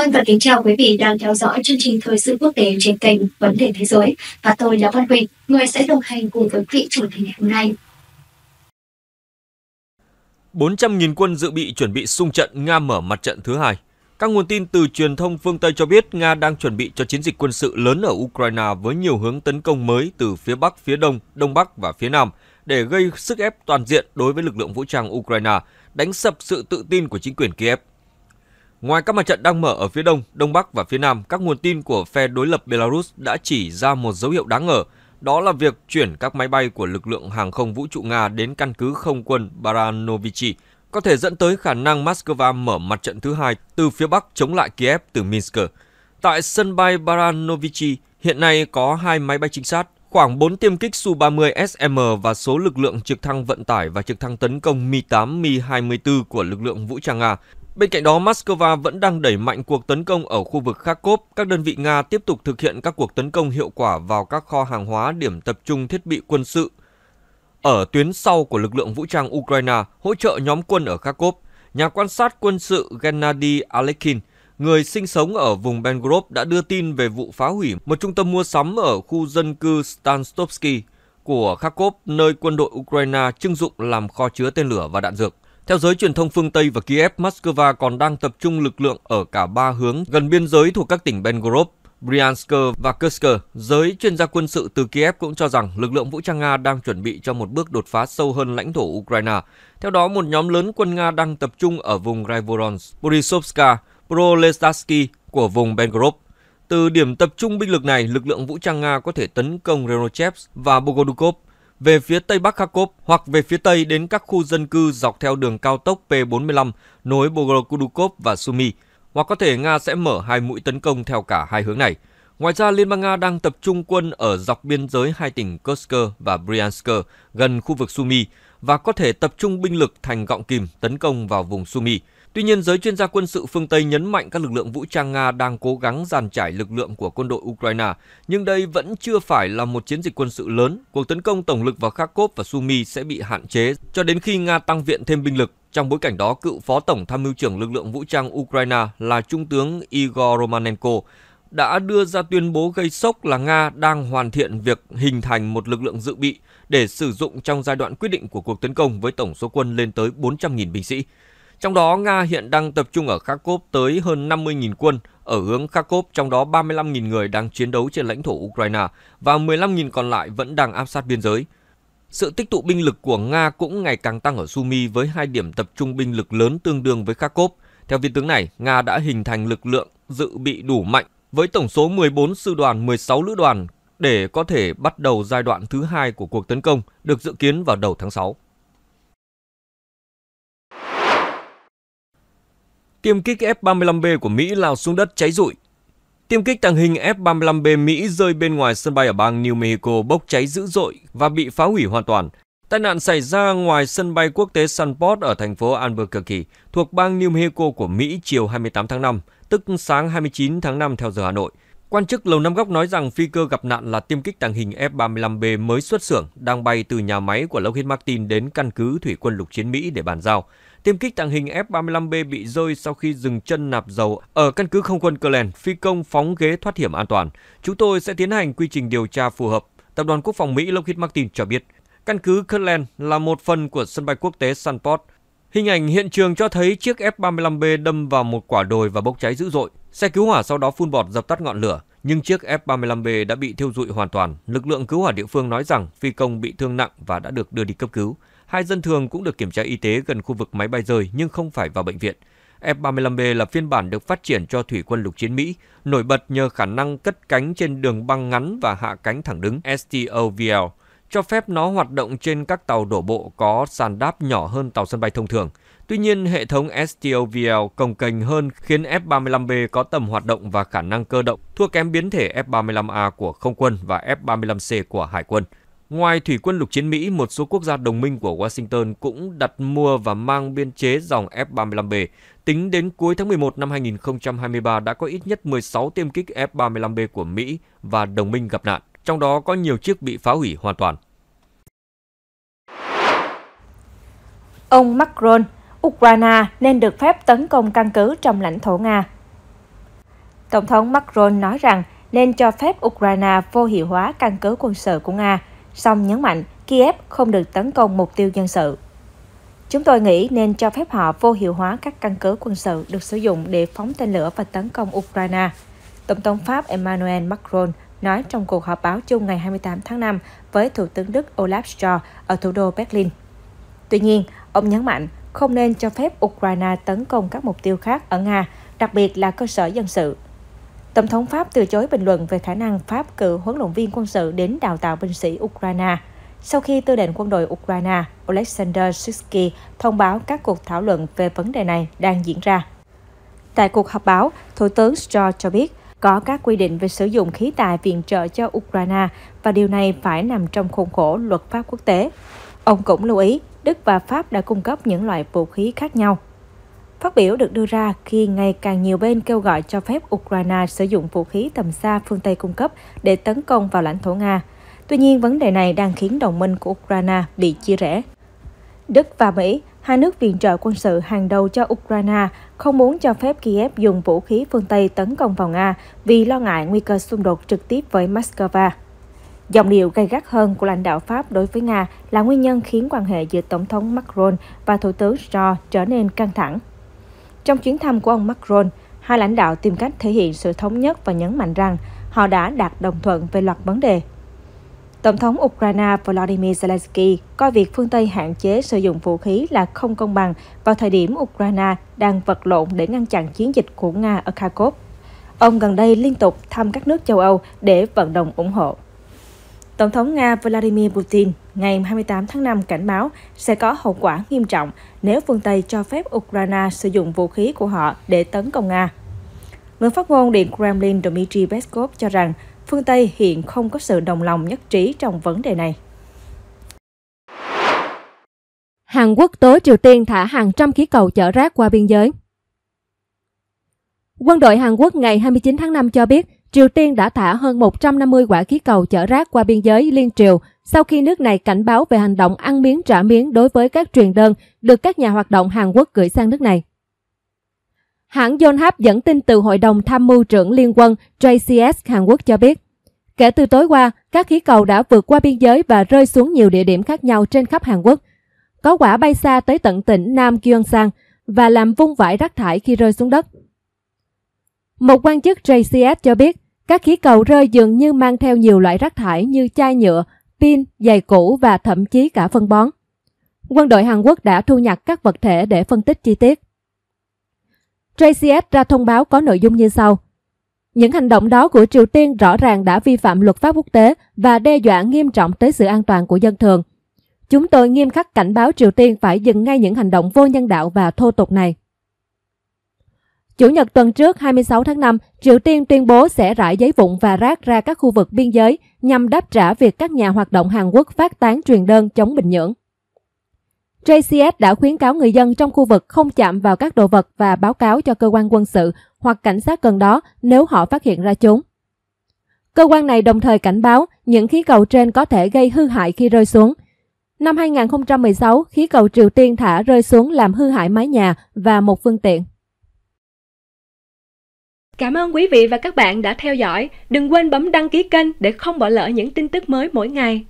ơn và kính chào quý vị đang theo dõi chương trình thời sự quốc tế trên kênh Vấn đề Thế giới và tôi là Văn Huỳnh, người sẽ đồng hành cùng với vị chủ đề ngày hôm nay. 400.000 quân dự bị chuẩn bị xung trận Nga mở mặt trận thứ hai. Các nguồn tin từ truyền thông phương Tây cho biết Nga đang chuẩn bị cho chiến dịch quân sự lớn ở Ukraine với nhiều hướng tấn công mới từ phía Bắc, phía Đông, Đông Bắc và phía Nam để gây sức ép toàn diện đối với lực lượng vũ trang Ukraine, đánh sập sự tự tin của chính quyền Kiev. Ngoài các mặt trận đang mở ở phía đông, đông bắc và phía nam, các nguồn tin của phe đối lập Belarus đã chỉ ra một dấu hiệu đáng ngờ, đó là việc chuyển các máy bay của lực lượng hàng không vũ trụ Nga đến căn cứ không quân Baranovichi, có thể dẫn tới khả năng Moscow mở mặt trận thứ hai từ phía bắc chống lại Kiev từ Minsk. Tại sân bay Baranovichi, hiện nay có hai máy bay trinh sát, khoảng 4 tiêm kích Su-30 SM và số lực lượng trực thăng vận tải và trực thăng tấn công Mi-8, Mi-24 của lực lượng vũ trang Nga Bên cạnh đó, Moscow vẫn đang đẩy mạnh cuộc tấn công ở khu vực Kharkov. Các đơn vị Nga tiếp tục thực hiện các cuộc tấn công hiệu quả vào các kho hàng hóa, điểm tập trung thiết bị quân sự. Ở tuyến sau của lực lượng vũ trang Ukraine hỗ trợ nhóm quân ở Kharkov, nhà quan sát quân sự Gennady Alekhin, người sinh sống ở vùng Bengrov đã đưa tin về vụ phá hủy một trung tâm mua sắm ở khu dân cư Stanstovsky của Kharkov, nơi quân đội Ukraine trưng dụng làm kho chứa tên lửa và đạn dược. Theo giới truyền thông phương Tây và Kiev, Moscow còn đang tập trung lực lượng ở cả ba hướng gần biên giới thuộc các tỉnh Belgorod, Bryansk và Kursk. Giới chuyên gia quân sự từ Kiev cũng cho rằng lực lượng vũ trang Nga đang chuẩn bị cho một bước đột phá sâu hơn lãnh thổ Ukraine. Theo đó, một nhóm lớn quân Nga đang tập trung ở vùng Ryvoronsk, Borisovska, Proletarsky của vùng Belgorod. Từ điểm tập trung binh lực này, lực lượng vũ trang Nga có thể tấn công Renochevsk và Bogodukov, về phía tây bắc Kharkov hoặc về phía tây đến các khu dân cư dọc theo đường cao tốc P45 nối Bogorodukov và Sumy, hoặc có thể Nga sẽ mở hai mũi tấn công theo cả hai hướng này. Ngoài ra, Liên bang Nga đang tập trung quân ở dọc biên giới hai tỉnh Kursk và Bryansk gần khu vực Sumy và có thể tập trung binh lực thành gọng kìm tấn công vào vùng Sumy. Tuy nhiên, giới chuyên gia quân sự phương Tây nhấn mạnh các lực lượng vũ trang Nga đang cố gắng giàn trải lực lượng của quân đội Ukraine, nhưng đây vẫn chưa phải là một chiến dịch quân sự lớn. Cuộc tấn công tổng lực vào Kharkov và Sumy sẽ bị hạn chế cho đến khi Nga tăng viện thêm binh lực. Trong bối cảnh đó, cựu phó tổng tham mưu trưởng lực lượng vũ trang Ukraine là trung tướng Igor Romanenko đã đưa ra tuyên bố gây sốc là Nga đang hoàn thiện việc hình thành một lực lượng dự bị để sử dụng trong giai đoạn quyết định của cuộc tấn công với tổng số quân lên tới 400.000 binh sĩ. Trong đó, Nga hiện đang tập trung ở Kharkov tới hơn 50.000 quân, ở hướng Kharkov trong đó 35.000 người đang chiến đấu trên lãnh thổ Ukraine và 15.000 còn lại vẫn đang áp sát biên giới. Sự tích tụ binh lực của Nga cũng ngày càng tăng ở Sumy với hai điểm tập trung binh lực lớn tương đương với Kharkov. Theo viên tướng này, Nga đã hình thành lực lượng dự bị đủ mạnh với tổng số 14 sư đoàn 16 lữ đoàn để có thể bắt đầu giai đoạn thứ hai của cuộc tấn công được dự kiến vào đầu tháng 6. Tiêm kích F-35B của Mỹ lao xuống đất cháy rụi. Tiêm kích tàng hình F-35B Mỹ rơi bên ngoài sân bay ở bang New Mexico bốc cháy dữ dội và bị phá hủy hoàn toàn. Tai nạn xảy ra ngoài sân bay quốc tế Sunport ở thành phố Albuquerque, thuộc bang New Mexico của Mỹ chiều 28 tháng 5, tức sáng 29 tháng 5 theo giờ Hà Nội. Quan chức Lầu Năm Góc nói rằng phi cơ gặp nạn là tiêm kích tàng hình F-35B mới xuất xưởng, đang bay từ nhà máy của Lockheed Martin đến căn cứ thủy quân lục chiến Mỹ để bàn giao. Tiêm kích tàng hình F-35B bị rơi sau khi dừng chân nạp dầu ở căn cứ không quân Clermont, phi công phóng ghế thoát hiểm an toàn. Chúng tôi sẽ tiến hành quy trình điều tra phù hợp, Tập đoàn Quốc phòng Mỹ Lockheed Martin cho biết. Căn cứ Kirtland là một phần của sân bay quốc tế Sanford. Hình ảnh hiện trường cho thấy chiếc F-35B đâm vào một quả đồi và bốc cháy dữ dội. Xe cứu hỏa sau đó phun bọt dập tắt ngọn lửa, nhưng chiếc F-35B đã bị thiêu rụi hoàn toàn. Lực lượng cứu hỏa địa phương nói rằng phi công bị thương nặng và đã được đưa đi cấp cứu. Hai dân thường cũng được kiểm tra y tế gần khu vực máy bay rơi nhưng không phải vào bệnh viện. F-35B là phiên bản được phát triển cho thủy quân lục chiến Mỹ, nổi bật nhờ khả năng cất cánh trên đường băng ngắn và hạ cánh thẳng đứng STOVL, cho phép nó hoạt động trên các tàu đổ bộ có sàn đáp nhỏ hơn tàu sân bay thông thường. Tuy nhiên, hệ thống STOVL cồng kềnh hơn khiến F-35B có tầm hoạt động và khả năng cơ động thua kém biến thể F-35A của không quân và F-35C của hải quân. Ngoài thủy quân lục chiến Mỹ, một số quốc gia đồng minh của Washington cũng đặt mua và mang biên chế dòng F-35B. Tính đến cuối tháng 11 năm 2023 đã có ít nhất 16 tiêm kích F-35B của Mỹ và đồng minh gặp nạn, trong đó có nhiều chiếc bị phá hủy hoàn toàn. Ông Macron, Ukraine nên được phép tấn công căn cứ trong lãnh thổ Nga. Tổng thống Macron nói rằng nên cho phép Ukraine vô hiệu hóa căn cứ quân sự của Nga – song nhấn mạnh Kiev không được tấn công mục tiêu dân sự. Chúng tôi nghĩ nên cho phép họ vô hiệu hóa các căn cứ quân sự được sử dụng để phóng tên lửa và tấn công Ukraine. Tổng thống Pháp Emmanuel Macron nói trong cuộc họp báo chung ngày 28 tháng 5 với Thủ tướng Đức Olaf Scholz ở thủ đô Berlin. Tuy nhiên, ông nhấn mạnh không nên cho phép Ukraine tấn công các mục tiêu khác ở Nga, đặc biệt là cơ sở dân sự. Tổng thống Pháp từ chối bình luận về khả năng Pháp cử huấn luyện viên quân sự đến đào tạo binh sĩ Ukraine. Sau khi tư lệnh quân đội Ukraine Oleksandr Sisky thông báo các cuộc thảo luận về vấn đề này đang diễn ra. Tại cuộc họp báo, Thủ tướng Scholz cho biết có các quy định về sử dụng khí tài viện trợ cho Ukraine và điều này phải nằm trong khuôn khổ luật pháp quốc tế. Ông cũng lưu ý, Đức và Pháp đã cung cấp những loại vũ khí khác nhau Phát biểu được đưa ra khi ngày càng nhiều bên kêu gọi cho phép Ukraine sử dụng vũ khí tầm xa phương Tây cung cấp để tấn công vào lãnh thổ Nga. Tuy nhiên, vấn đề này đang khiến đồng minh của Ukraine bị chia rẽ. Đức và Mỹ, hai nước viện trợ quân sự hàng đầu cho Ukraine, không muốn cho phép Kiev dùng vũ khí phương Tây tấn công vào Nga vì lo ngại nguy cơ xung đột trực tiếp với Moscow. Dòng điệu gay gắt hơn của lãnh đạo Pháp đối với Nga là nguyên nhân khiến quan hệ giữa Tổng thống Macron và Thủ tướng Scholz trở nên căng thẳng. Trong chuyến thăm của ông Macron, hai lãnh đạo tìm cách thể hiện sự thống nhất và nhấn mạnh rằng họ đã đạt đồng thuận về loạt vấn đề. Tổng thống Ukraine Volodymyr Zelensky coi việc phương Tây hạn chế sử dụng vũ khí là không công bằng vào thời điểm Ukraine đang vật lộn để ngăn chặn chiến dịch của Nga ở Kharkov. Ông gần đây liên tục thăm các nước châu Âu để vận động ủng hộ. Tổng thống Nga Vladimir Putin ngày 28 tháng 5 cảnh báo sẽ có hậu quả nghiêm trọng nếu phương Tây cho phép Ukraine sử dụng vũ khí của họ để tấn công Nga. Người phát ngôn Điện Kremlin Dmitry Peskov cho rằng phương Tây hiện không có sự đồng lòng nhất trí trong vấn đề này. Hàn Quốc tố Triều Tiên thả hàng trăm khí cầu chở rác qua biên giới. Quân đội Hàn Quốc ngày 29 tháng 5 cho biết Triều Tiên đã thả hơn 150 quả khí cầu chở rác qua biên giới liên triều sau khi nước này cảnh báo về hành động ăn miếng trả miếng đối với các truyền đơn được các nhà hoạt động Hàn Quốc gửi sang nước này. Hãng Yonhap dẫn tin từ Hội đồng Tham mưu trưởng Liên quân JCS Hàn Quốc cho biết, kể từ tối qua, các khí cầu đã vượt qua biên giới và rơi xuống nhiều địa điểm khác nhau trên khắp Hàn Quốc. Có quả bay xa tới tận tỉnh Nam Gyeongsang và làm vung vãi rác thải khi rơi xuống đất. Một quan chức JCS cho biết, các khí cầu rơi dường như mang theo nhiều loại rác thải như chai nhựa, pin, giày cũ và thậm chí cả phân bón. Quân đội Hàn Quốc đã thu nhặt các vật thể để phân tích chi tiết. JCS ra thông báo có nội dung như sau. Những hành động đó của Triều Tiên rõ ràng đã vi phạm luật pháp quốc tế và đe dọa nghiêm trọng tới sự an toàn của dân thường. Chúng tôi nghiêm khắc cảnh báo Triều Tiên phải dừng ngay những hành động vô nhân đạo và thô tục này. Chủ nhật tuần trước 26 tháng 5, Triều Tiên tuyên bố sẽ rải giấy vụn và rác ra các khu vực biên giới nhằm đáp trả việc các nhà hoạt động Hàn Quốc phát tán truyền đơn chống Bình Nhưỡng. JCS đã khuyến cáo người dân trong khu vực không chạm vào các đồ vật và báo cáo cho cơ quan quân sự hoặc cảnh sát gần đó nếu họ phát hiện ra chúng. Cơ quan này đồng thời cảnh báo những khí cầu trên có thể gây hư hại khi rơi xuống. Năm 2016, khí cầu Triều Tiên thả rơi xuống làm hư hại mái nhà và một phương tiện. Cảm ơn quý vị và các bạn đã theo dõi. Đừng quên bấm đăng ký kênh để không bỏ lỡ những tin tức mới mỗi ngày.